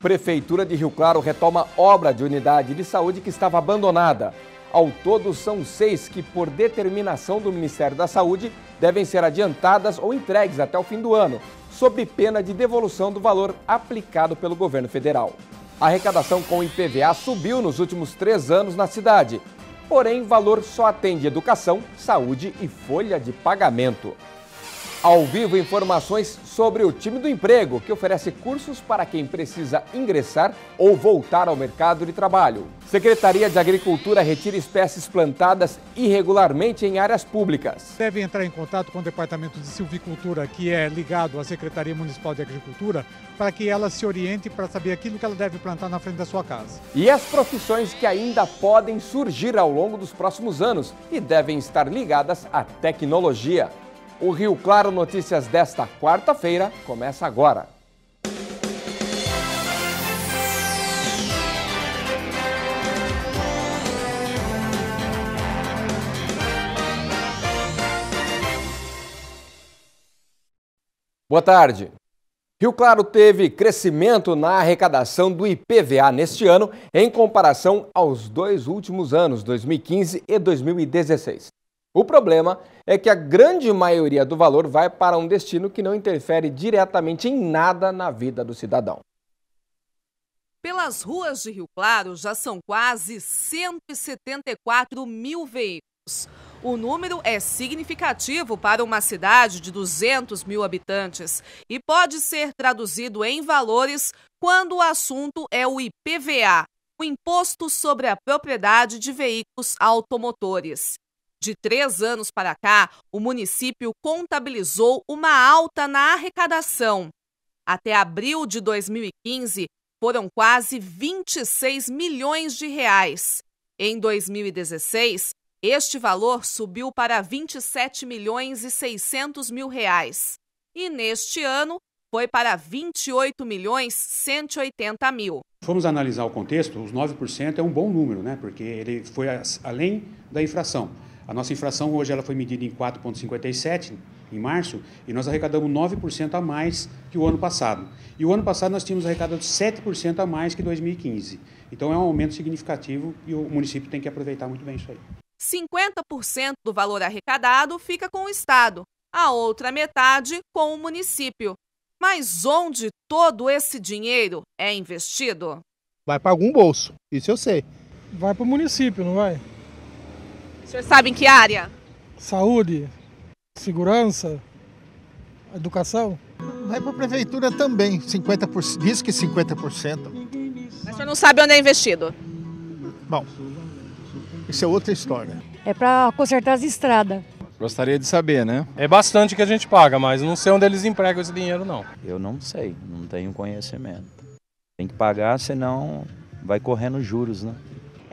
Prefeitura de Rio Claro retoma obra de unidade de saúde que estava abandonada. Ao todo, são seis que, por determinação do Ministério da Saúde, devem ser adiantadas ou entregues até o fim do ano, sob pena de devolução do valor aplicado pelo governo federal. A arrecadação com o IPVA subiu nos últimos três anos na cidade, porém, o valor só atende educação, saúde e folha de pagamento. Ao vivo, informações sobre o time do emprego, que oferece cursos para quem precisa ingressar ou voltar ao mercado de trabalho. Secretaria de Agricultura retira espécies plantadas irregularmente em áreas públicas. Deve entrar em contato com o Departamento de Silvicultura, que é ligado à Secretaria Municipal de Agricultura, para que ela se oriente para saber aquilo que ela deve plantar na frente da sua casa. E as profissões que ainda podem surgir ao longo dos próximos anos e devem estar ligadas à tecnologia. O Rio Claro Notícias desta quarta-feira começa agora. Boa tarde. Rio Claro teve crescimento na arrecadação do IPVA neste ano em comparação aos dois últimos anos, 2015 e 2016. O problema é que a grande maioria do valor vai para um destino que não interfere diretamente em nada na vida do cidadão. Pelas ruas de Rio Claro já são quase 174 mil veículos. O número é significativo para uma cidade de 200 mil habitantes e pode ser traduzido em valores quando o assunto é o IPVA, o Imposto sobre a Propriedade de Veículos Automotores. De três anos para cá, o município contabilizou uma alta na arrecadação. Até abril de 2015, foram quase 26 milhões de reais. Em 2016, este valor subiu para 27 milhões e 600 mil reais. E neste ano, foi para 28 milhões 180 mil. Fomos analisar o contexto, os 9% é um bom número, né? porque ele foi além da infração. A nossa infração hoje ela foi medida em 4,57 em março e nós arrecadamos 9% a mais que o ano passado. E o ano passado nós tínhamos arrecadado 7% a mais que 2015. Então é um aumento significativo e o município tem que aproveitar muito bem isso aí. 50% do valor arrecadado fica com o Estado, a outra metade com o município. Mas onde todo esse dinheiro é investido? Vai para algum bolso, isso eu sei. Vai para o município, não vai? O senhor sabe em que área? Saúde, segurança, educação. Vai para a prefeitura também, 50%, diz que 50%. Mas o senhor não sabe onde é investido? Bom, isso é outra história. É para consertar as estradas. Gostaria de saber, né? É bastante que a gente paga, mas não sei onde eles empregam esse dinheiro, não. Eu não sei, não tenho conhecimento. Tem que pagar, senão vai correndo juros, né?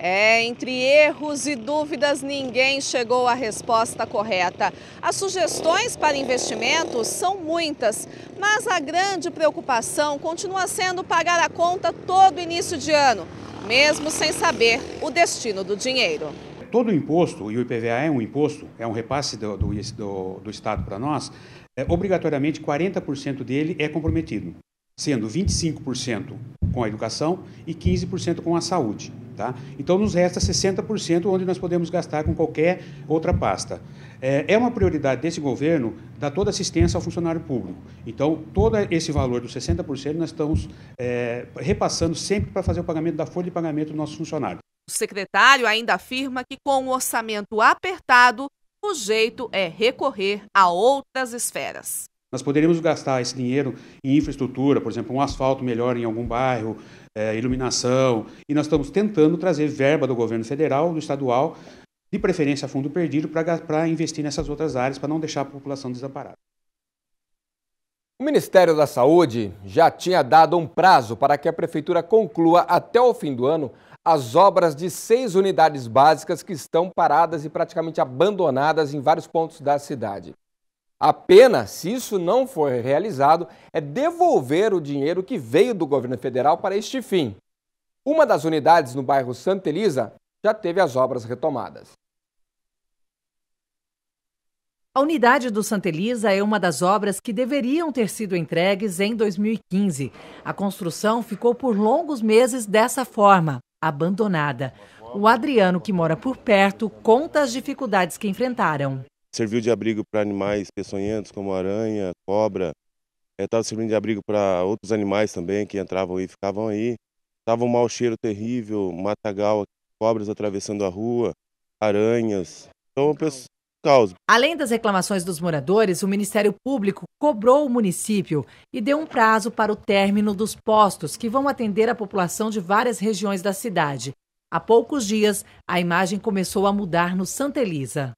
É, entre erros e dúvidas, ninguém chegou à resposta correta. As sugestões para investimentos são muitas, mas a grande preocupação continua sendo pagar a conta todo início de ano, mesmo sem saber o destino do dinheiro. Todo imposto, e o IPVA é um imposto, é um repasse do, do, do, do Estado para nós, é, obrigatoriamente 40% dele é comprometido, sendo 25% com a educação e 15% com a saúde. Tá? Então, nos resta 60% onde nós podemos gastar com qualquer outra pasta. É, é uma prioridade desse governo dar toda assistência ao funcionário público. Então, todo esse valor dos 60% nós estamos é, repassando sempre para fazer o pagamento da folha de pagamento do nosso funcionário. O secretário ainda afirma que, com o orçamento apertado, o jeito é recorrer a outras esferas. Nós poderíamos gastar esse dinheiro em infraestrutura, por exemplo, um asfalto melhor em algum bairro, é, iluminação, e nós estamos tentando trazer verba do governo federal, do estadual, de preferência a fundo perdido, para investir nessas outras áreas, para não deixar a população desamparada. O Ministério da Saúde já tinha dado um prazo para que a Prefeitura conclua até o fim do ano as obras de seis unidades básicas que estão paradas e praticamente abandonadas em vários pontos da cidade. A pena, se isso não for realizado, é devolver o dinheiro que veio do governo federal para este fim. Uma das unidades no bairro Santa Elisa já teve as obras retomadas. A unidade do Santa Elisa é uma das obras que deveriam ter sido entregues em 2015. A construção ficou por longos meses dessa forma, abandonada. O Adriano, que mora por perto, conta as dificuldades que enfrentaram serviu de abrigo para animais peçonhentos como aranha, cobra, estava eh, é, servindo de abrigo para outros animais também que entravam e ficavam aí. Tava um mau cheiro terrível, matagal, cobras atravessando a rua, aranhas. Então, por Causa. Além das reclamações dos moradores, o Ministério Público cobrou o município e deu um prazo para o término dos postos, que vão atender a população de várias regiões da cidade. Há poucos dias, a imagem começou a mudar no Santa Elisa.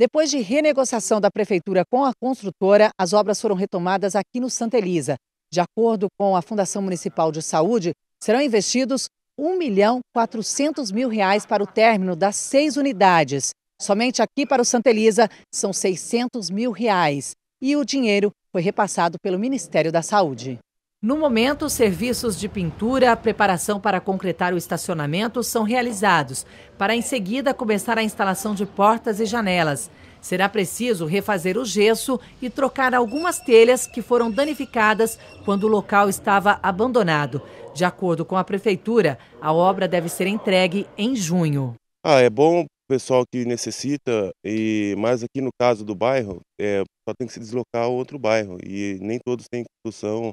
Depois de renegociação da prefeitura com a construtora, as obras foram retomadas aqui no Santa Elisa. De acordo com a Fundação Municipal de Saúde, serão investidos um milhão quatrocentos mil reais para o término das seis unidades. Somente aqui para o Santa Elisa são seiscentos mil reais. E o dinheiro foi repassado pelo Ministério da Saúde. No momento, serviços de pintura, preparação para concretar o estacionamento são realizados, para em seguida começar a instalação de portas e janelas. Será preciso refazer o gesso e trocar algumas telhas que foram danificadas quando o local estava abandonado. De acordo com a prefeitura, a obra deve ser entregue em junho. Ah, é bom o pessoal que necessita, e mas aqui no caso do bairro, é, só tem que se deslocar a outro bairro e nem todos têm construção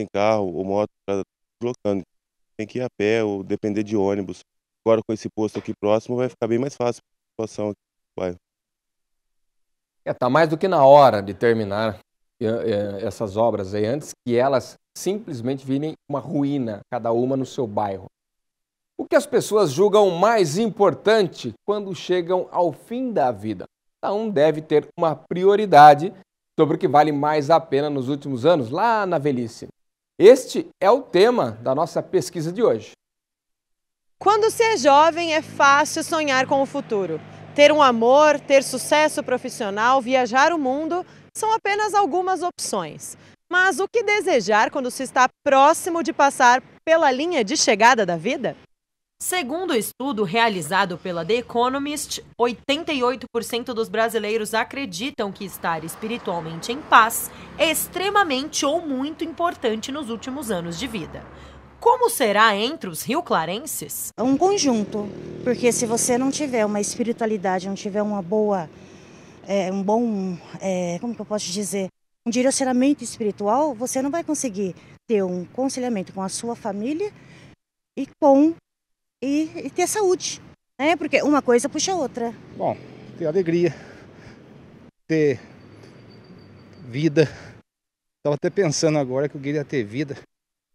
tem carro ou moto para tá deslocando. Tem que ir a pé ou depender de ônibus. Agora com esse posto aqui próximo vai ficar bem mais fácil a situação aqui no bairro. É, tá mais do que na hora de terminar é, é, essas obras aí, antes que elas simplesmente virem uma ruína, cada uma no seu bairro. O que as pessoas julgam mais importante quando chegam ao fim da vida? Cada um deve ter uma prioridade sobre o que vale mais a pena nos últimos anos, lá na velhice. Este é o tema da nossa pesquisa de hoje. Quando se é jovem, é fácil sonhar com o futuro. Ter um amor, ter sucesso profissional, viajar o mundo são apenas algumas opções. Mas o que desejar quando se está próximo de passar pela linha de chegada da vida? Segundo o estudo realizado pela The Economist, 88% dos brasileiros acreditam que estar espiritualmente em paz é extremamente ou muito importante nos últimos anos de vida. Como será entre os rio-clarenses? É um conjunto, porque se você não tiver uma espiritualidade, não tiver uma boa, é, um bom, é, como que eu posso dizer, um direcionamento espiritual, você não vai conseguir ter um conselhamento com a sua família e com e, e ter saúde, né? Porque uma coisa puxa a outra. Bom, ter alegria, ter vida. Estava até pensando agora que eu queria ter vida,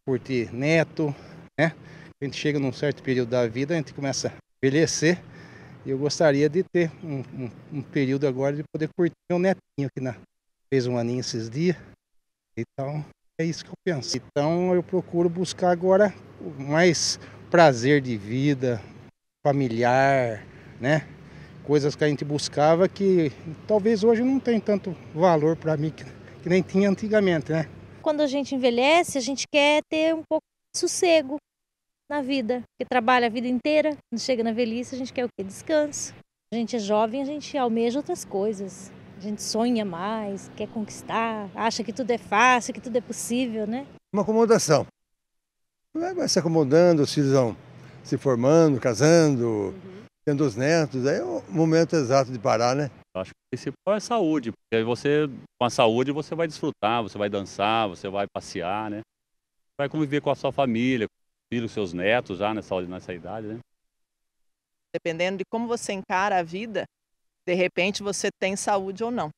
por ter neto, né? A gente chega num certo período da vida, a gente começa a envelhecer. E eu gostaria de ter um, um, um período agora de poder curtir meu netinho que na, fez um aninho esses dias. Então, é isso que eu penso. Então, eu procuro buscar agora mais prazer de vida, familiar, né? Coisas que a gente buscava que talvez hoje não tem tanto valor para mim que, que nem tinha antigamente, né? Quando a gente envelhece, a gente quer ter um pouco de sossego na vida, que trabalha a vida inteira, quando chega na velhice, a gente quer o quê? Descanso. A gente é jovem, a gente almeja outras coisas. A gente sonha mais, quer conquistar, acha que tudo é fácil, que tudo é possível, né? Uma acomodação. Vai se acomodando, os filhos vão se formando, casando, uhum. tendo os netos, aí é o momento exato de parar, né? Eu acho que o principal é saúde, porque você, com a saúde, você vai desfrutar, você vai dançar, você vai passear, né? Vai conviver com a sua família, com os filhos, seus netos já nessa, nessa idade, né? Dependendo de como você encara a vida, de repente você tem saúde ou não.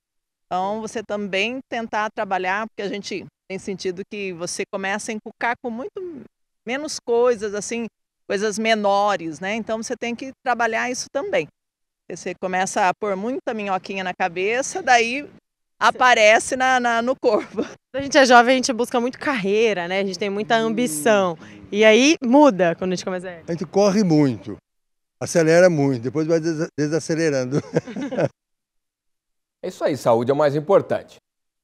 Então, você também tentar trabalhar, porque a gente tem sentido que você começa a encucar com muito menos coisas, assim, coisas menores, né? Então você tem que trabalhar isso também. Você começa a pôr muita minhoquinha na cabeça, daí aparece na, na, no corpo. Quando a gente é jovem, a gente busca muito carreira, né? A gente tem muita ambição. E aí muda quando a gente começa a... A gente corre muito, acelera muito, depois vai desacelerando. é isso aí, saúde é o mais importante.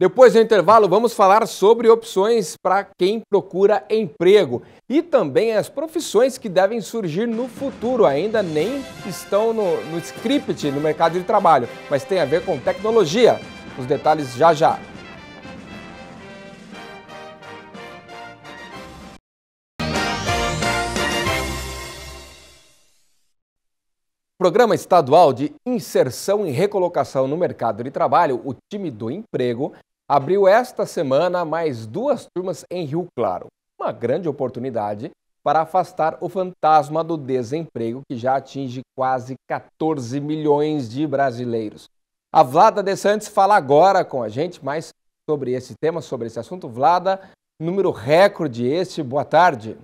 Depois do intervalo, vamos falar sobre opções para quem procura emprego e também as profissões que devem surgir no futuro, ainda nem estão no, no script, no mercado de trabalho, mas tem a ver com tecnologia. Os detalhes já já. O Programa Estadual de Inserção e Recolocação no Mercado de Trabalho, o Time do Emprego, abriu esta semana mais duas turmas em Rio Claro. Uma grande oportunidade para afastar o fantasma do desemprego que já atinge quase 14 milhões de brasileiros. A Vlada De Santos fala agora com a gente mais sobre esse tema, sobre esse assunto. Vlada, número recorde este. Boa tarde.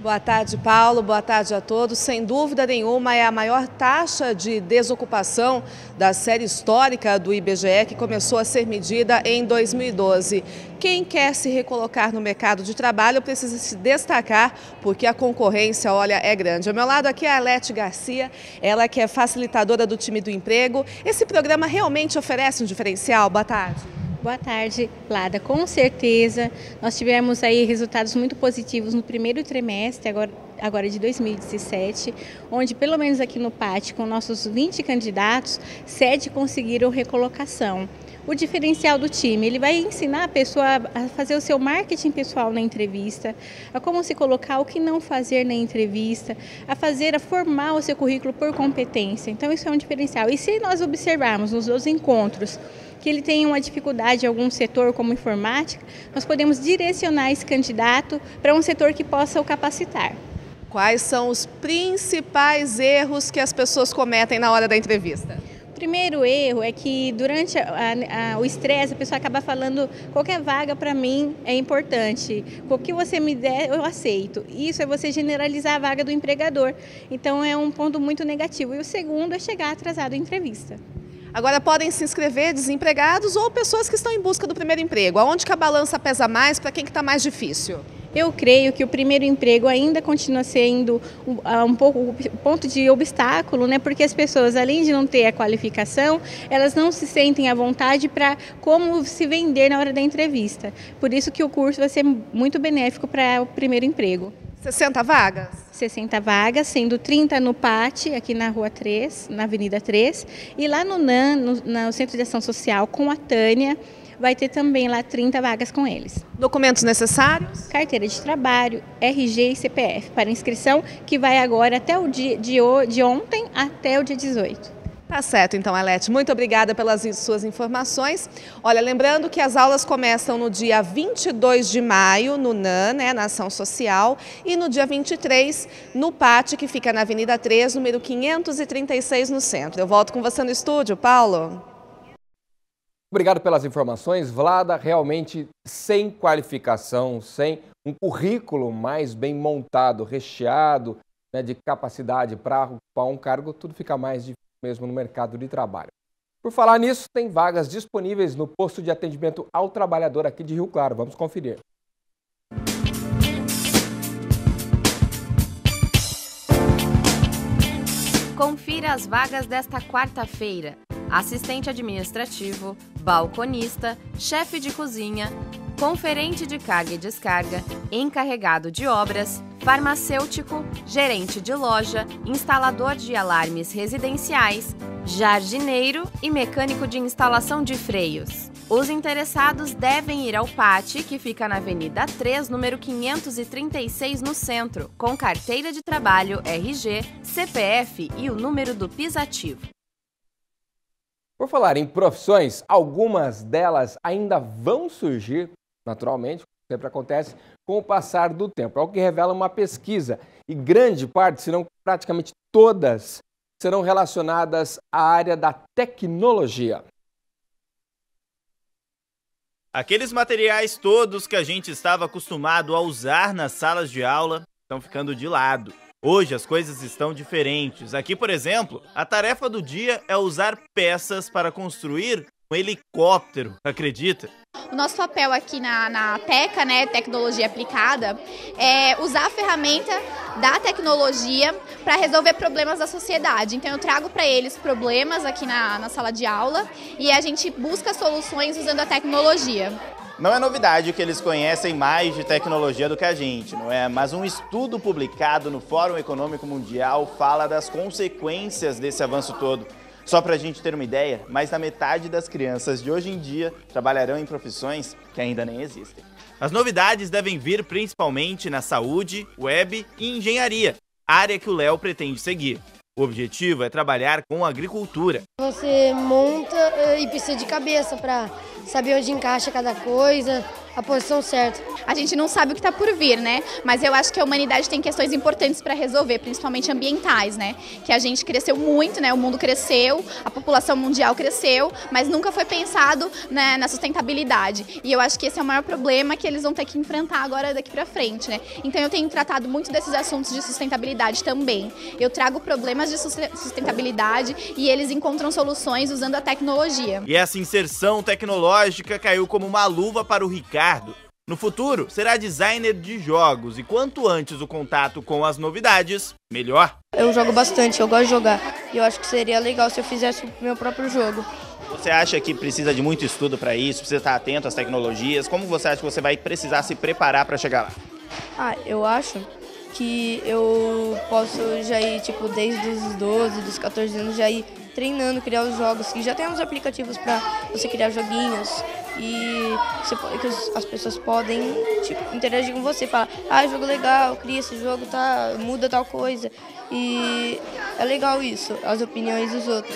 Boa tarde, Paulo. Boa tarde a todos. Sem dúvida nenhuma, é a maior taxa de desocupação da série histórica do IBGE, que começou a ser medida em 2012. Quem quer se recolocar no mercado de trabalho precisa se destacar, porque a concorrência, olha, é grande. Ao meu lado aqui é a Alete Garcia, ela que é facilitadora do time do emprego. Esse programa realmente oferece um diferencial? Boa tarde. Boa tarde, Lada. Com certeza, nós tivemos aí resultados muito positivos no primeiro trimestre, agora, agora de 2017, onde pelo menos aqui no PAT, com nossos 20 candidatos, sete conseguiram recolocação o diferencial do time. Ele vai ensinar a pessoa a fazer o seu marketing pessoal na entrevista, a como se colocar, o que não fazer na entrevista, a fazer, a formar o seu currículo por competência. Então, isso é um diferencial. E se nós observarmos nos dois encontros, que ele tem uma dificuldade em algum setor, como informática, nós podemos direcionar esse candidato para um setor que possa o capacitar. Quais são os principais erros que as pessoas cometem na hora da entrevista? primeiro erro é que durante a, a, o estresse a pessoa acaba falando qualquer vaga para mim é importante, o que você me der eu aceito. Isso é você generalizar a vaga do empregador. Então é um ponto muito negativo. E o segundo é chegar atrasado à entrevista. Agora podem se inscrever desempregados ou pessoas que estão em busca do primeiro emprego. Aonde que a balança pesa mais para quem que está mais difícil? Eu creio que o primeiro emprego ainda continua sendo ah, um pouco ponto de obstáculo, né? Porque as pessoas, além de não ter a qualificação, elas não se sentem à vontade para como se vender na hora da entrevista. Por isso que o curso vai ser muito benéfico para o primeiro emprego. 60 vagas? 60 vagas, sendo 30 no PAT, aqui na Rua 3, na Avenida 3, e lá no NAN, no, no Centro de Ação Social, com a Tânia, vai ter também lá 30 vagas com eles. Documentos necessários? Carteira de trabalho, RG e CPF para inscrição, que vai agora até o dia de, de ontem até o dia 18. Tá certo, então, Alete. Muito obrigada pelas suas informações. Olha, lembrando que as aulas começam no dia 22 de maio, no NAN, né, na Ação Social, e no dia 23, no PAT, que fica na Avenida 3, número 536, no centro. Eu volto com você no estúdio, Paulo. Obrigado pelas informações, Vlada. Realmente, sem qualificação, sem um currículo mais bem montado, recheado né, de capacidade para ocupar um cargo, tudo fica mais difícil mesmo no mercado de trabalho. Por falar nisso, tem vagas disponíveis no posto de atendimento ao trabalhador aqui de Rio Claro. Vamos conferir. Confira as vagas desta quarta-feira assistente administrativo, balconista, chefe de cozinha, conferente de carga e descarga, encarregado de obras, farmacêutico, gerente de loja, instalador de alarmes residenciais, jardineiro e mecânico de instalação de freios. Os interessados devem ir ao PAT, que fica na Avenida 3, número 536, no centro, com carteira de trabalho, RG, CPF e o número do PIS ativo. Por falar em profissões, algumas delas ainda vão surgir, naturalmente, sempre acontece, com o passar do tempo. É o que revela uma pesquisa. E grande parte, se não praticamente todas, serão relacionadas à área da tecnologia. Aqueles materiais todos que a gente estava acostumado a usar nas salas de aula estão ficando de lado. Hoje as coisas estão diferentes. Aqui, por exemplo, a tarefa do dia é usar peças para construir um helicóptero, acredita? O nosso papel aqui na, na TECA, né, Tecnologia Aplicada, é usar a ferramenta da tecnologia para resolver problemas da sociedade. Então eu trago para eles problemas aqui na, na sala de aula e a gente busca soluções usando a tecnologia. Não é novidade que eles conhecem mais de tecnologia do que a gente, não é? Mas um estudo publicado no Fórum Econômico Mundial fala das consequências desse avanço todo. Só para a gente ter uma ideia, mais da metade das crianças de hoje em dia trabalharão em profissões que ainda nem existem. As novidades devem vir principalmente na saúde, web e engenharia, área que o Léo pretende seguir. O objetivo é trabalhar com agricultura. Você monta eh, e precisa de cabeça para saber onde encaixa cada coisa, a posição certa. A gente não sabe o que está por vir, né? Mas eu acho que a humanidade tem questões importantes para resolver, principalmente ambientais, né? Que a gente cresceu muito, né? O mundo cresceu, a população mundial cresceu, mas nunca foi pensado né, na sustentabilidade. E eu acho que esse é o maior problema que eles vão ter que enfrentar agora daqui para frente, né? Então eu tenho tratado muito desses assuntos de sustentabilidade também. Eu trago problemas de sustentabilidade e eles encontram soluções usando a tecnologia. E essa inserção tecnológica tecnológica caiu como uma luva para o Ricardo. No futuro, será designer de jogos e quanto antes o contato com as novidades, melhor. Eu jogo bastante, eu gosto de jogar. E eu acho que seria legal se eu fizesse o meu próprio jogo. Você acha que precisa de muito estudo para isso? Precisa estar atento às tecnologias? Como você acha que você vai precisar se preparar para chegar lá? Ah, eu acho que eu posso já ir, tipo, desde os 12, dos 14 anos, já ir treinando, criar os jogos, que já tem uns aplicativos para você criar joguinhos e você, que as pessoas podem tipo, interagir com você, falar, ah, jogo legal, cria esse jogo, tá, muda tal coisa. E é legal isso, as opiniões dos outros.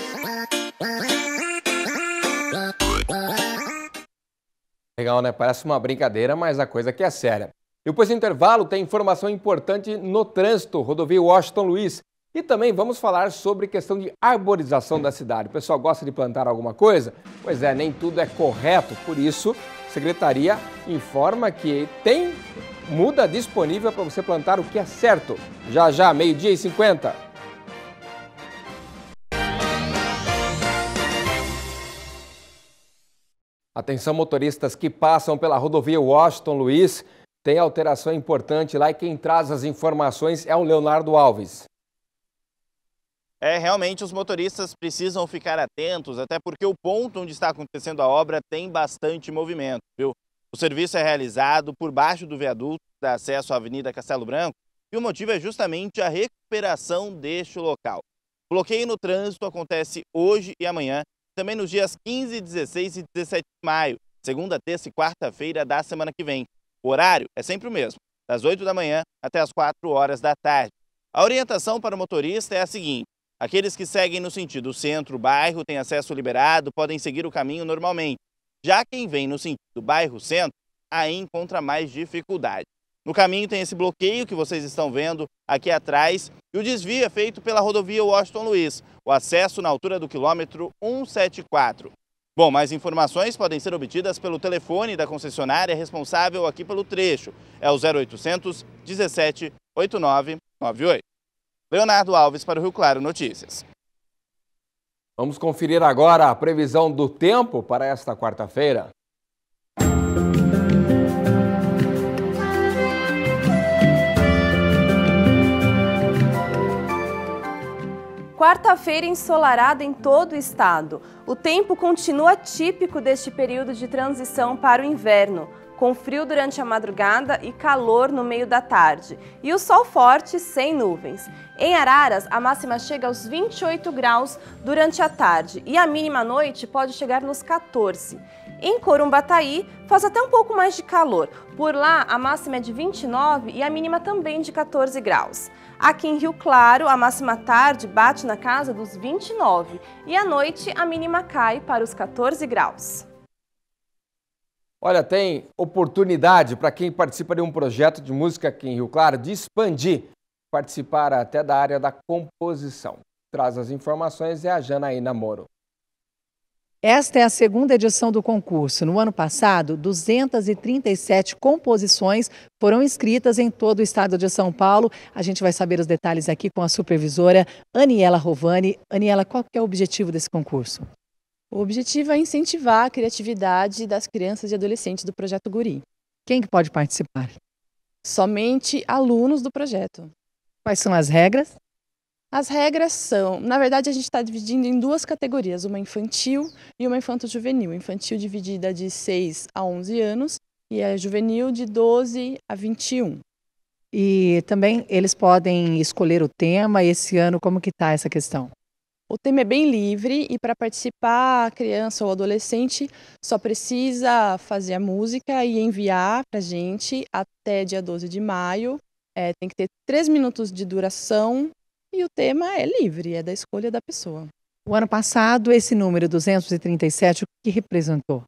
Legal, né? Parece uma brincadeira, mas a coisa aqui é séria. Depois do intervalo, tem informação importante no trânsito. Rodovia Washington Luiz e também vamos falar sobre questão de arborização da cidade. O pessoal gosta de plantar alguma coisa? Pois é, nem tudo é correto, por isso a secretaria informa que tem muda disponível para você plantar o que é certo. Já já, meio-dia e 50. Atenção motoristas que passam pela rodovia Washington Luiz, tem alteração importante lá e quem traz as informações é o Leonardo Alves. É, realmente os motoristas precisam ficar atentos, até porque o ponto onde está acontecendo a obra tem bastante movimento, viu? O serviço é realizado por baixo do viaduto que dá acesso à Avenida Castelo Branco e o motivo é justamente a recuperação deste local. bloqueio no trânsito acontece hoje e amanhã, também nos dias 15, 16 e 17 de maio, segunda, terça e quarta-feira da semana que vem. O horário é sempre o mesmo, das 8 da manhã até as 4 horas da tarde. A orientação para o motorista é a seguinte: Aqueles que seguem no sentido centro-bairro têm acesso liberado, podem seguir o caminho normalmente. Já quem vem no sentido bairro-centro, aí encontra mais dificuldade. No caminho tem esse bloqueio que vocês estão vendo aqui atrás e o desvio é feito pela rodovia Washington Luiz, o acesso na altura do quilômetro 174. Bom, mais informações podem ser obtidas pelo telefone da concessionária responsável aqui pelo trecho. É o 0800 17 8998. Leonardo Alves para o Rio Claro Notícias. Vamos conferir agora a previsão do tempo para esta quarta-feira. Quarta-feira ensolarada em todo o estado. O tempo continua típico deste período de transição para o inverno com frio durante a madrugada e calor no meio da tarde. E o sol forte sem nuvens. Em Araras, a máxima chega aos 28 graus durante a tarde e a mínima à noite pode chegar nos 14. Em Corumbataí, faz até um pouco mais de calor. Por lá, a máxima é de 29 e a mínima também de 14 graus. Aqui em Rio Claro, a máxima tarde bate na casa dos 29 e à noite a mínima cai para os 14 graus. Olha, tem oportunidade para quem participa de um projeto de música aqui em Rio Claro de expandir, participar até da área da composição. Traz as informações é a Janaína Moro. Esta é a segunda edição do concurso. No ano passado, 237 composições foram inscritas em todo o estado de São Paulo. A gente vai saber os detalhes aqui com a supervisora Aniela Rovani. Aniela, qual é o objetivo desse concurso? O objetivo é incentivar a criatividade das crianças e adolescentes do projeto Guri. Quem que pode participar? Somente alunos do projeto. Quais são as regras? As regras são, na verdade, a gente está dividindo em duas categorias, uma infantil e uma infanto-juvenil. Infantil dividida de 6 a 11 anos e a juvenil de 12 a 21. E também eles podem escolher o tema. Esse ano, como que está essa questão? O tema é bem livre e para participar, a criança ou adolescente só precisa fazer a música e enviar para a gente até dia 12 de maio. É, tem que ter três minutos de duração e o tema é livre, é da escolha da pessoa. O ano passado, esse número 237, o que representou?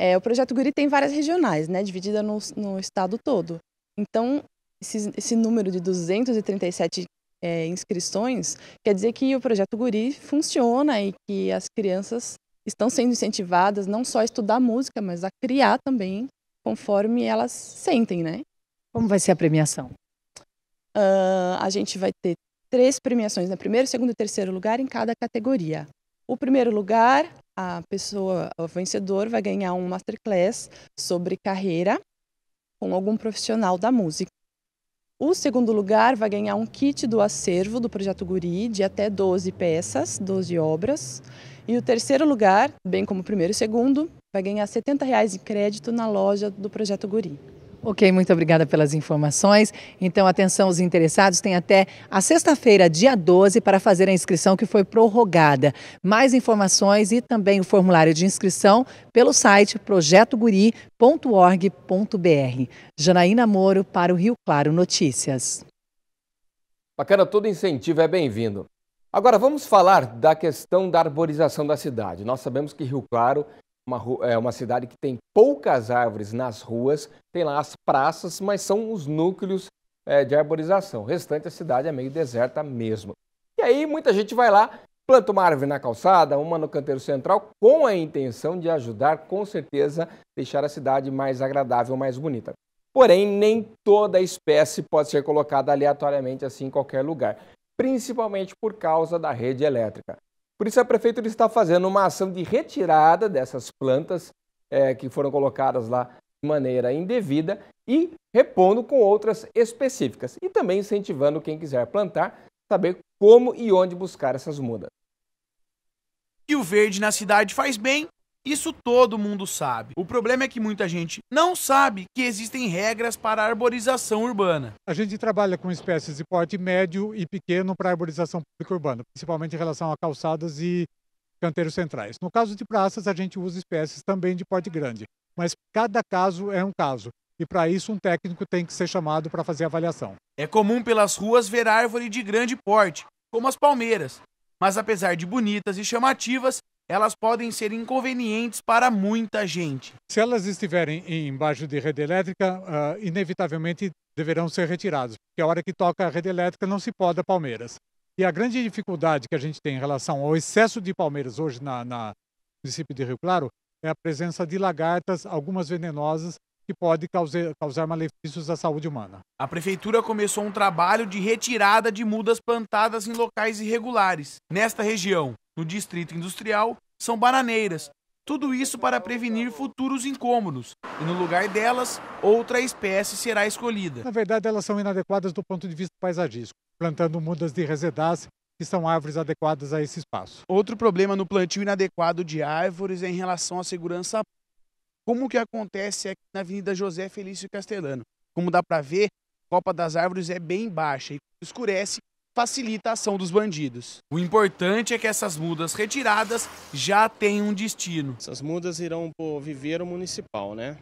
É, o projeto Guri tem várias regionais, né, dividida no, no estado todo. Então, esse, esse número de 237 é, inscrições, quer dizer que o projeto Guri funciona e que as crianças estão sendo incentivadas não só a estudar música, mas a criar também, conforme elas sentem, né? Como vai ser a premiação? Uh, a gente vai ter três premiações, né? primeiro, segundo e terceiro lugar em cada categoria. O primeiro lugar, a pessoa, o vencedor, vai ganhar um masterclass sobre carreira com algum profissional da música. O segundo lugar vai ganhar um kit do acervo do Projeto Guri de até 12 peças, 12 obras. E o terceiro lugar, bem como o primeiro e o segundo, vai ganhar R$ 70 em crédito na loja do Projeto Guri. Ok, muito obrigada pelas informações. Então, atenção, os interessados têm até a sexta-feira, dia 12, para fazer a inscrição que foi prorrogada. Mais informações e também o formulário de inscrição pelo site projetoguri.org.br. Janaína Moro para o Rio Claro Notícias. Bacana, todo incentivo é bem-vindo. Agora vamos falar da questão da arborização da cidade. Nós sabemos que Rio Claro uma, é, uma cidade que tem poucas árvores nas ruas, tem lá as praças, mas são os núcleos é, de arborização. O restante, a cidade é meio deserta mesmo. E aí muita gente vai lá, planta uma árvore na calçada, uma no canteiro central, com a intenção de ajudar, com certeza, deixar a cidade mais agradável, mais bonita. Porém, nem toda espécie pode ser colocada aleatoriamente assim em qualquer lugar, principalmente por causa da rede elétrica. Por isso, a prefeitura está fazendo uma ação de retirada dessas plantas é, que foram colocadas lá de maneira indevida e repondo com outras específicas. E também incentivando quem quiser plantar, saber como e onde buscar essas mudas. E o verde na cidade faz bem isso todo mundo sabe. O problema é que muita gente não sabe que existem regras para a arborização urbana. A gente trabalha com espécies de porte médio e pequeno para arborização pública urbana, principalmente em relação a calçadas e canteiros centrais. No caso de praças, a gente usa espécies também de porte grande, mas cada caso é um caso e para isso um técnico tem que ser chamado para fazer avaliação. É comum pelas ruas ver árvore de grande porte, como as palmeiras, mas apesar de bonitas e chamativas, elas podem ser inconvenientes para muita gente. Se elas estiverem embaixo de rede elétrica, uh, inevitavelmente deverão ser retiradas, porque a hora que toca a rede elétrica não se poda palmeiras. E a grande dificuldade que a gente tem em relação ao excesso de palmeiras hoje na, na município de Rio Claro é a presença de lagartas, algumas venenosas, que pode causar, causar malefícios à saúde humana. A prefeitura começou um trabalho de retirada de mudas plantadas em locais irregulares nesta região no distrito industrial são bananeiras. Tudo isso para prevenir futuros incômodos. E no lugar delas, outra espécie será escolhida. Na verdade, elas são inadequadas do ponto de vista paisagístico, plantando mudas de resedáceas que são árvores adequadas a esse espaço. Outro problema no plantio inadequado de árvores é em relação à segurança, como que acontece aqui na Avenida José Felício Castelano. Como dá para ver, a copa das árvores é bem baixa e escurece facilita a ação dos bandidos. O importante é que essas mudas retiradas já têm um destino. Essas mudas irão para o viveiro municipal, né?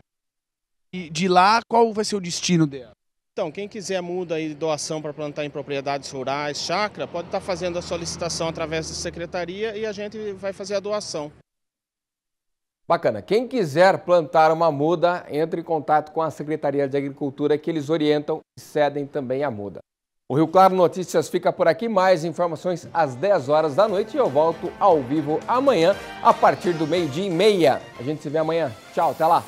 E de lá, qual vai ser o destino dela? Então, quem quiser muda e doação para plantar em propriedades rurais, chácara, pode estar tá fazendo a solicitação através da secretaria e a gente vai fazer a doação. Bacana. Quem quiser plantar uma muda, entre em contato com a Secretaria de Agricultura que eles orientam e cedem também a muda. O Rio Claro Notícias fica por aqui, mais informações às 10 horas da noite e eu volto ao vivo amanhã a partir do meio-dia e meia. A gente se vê amanhã. Tchau, até lá!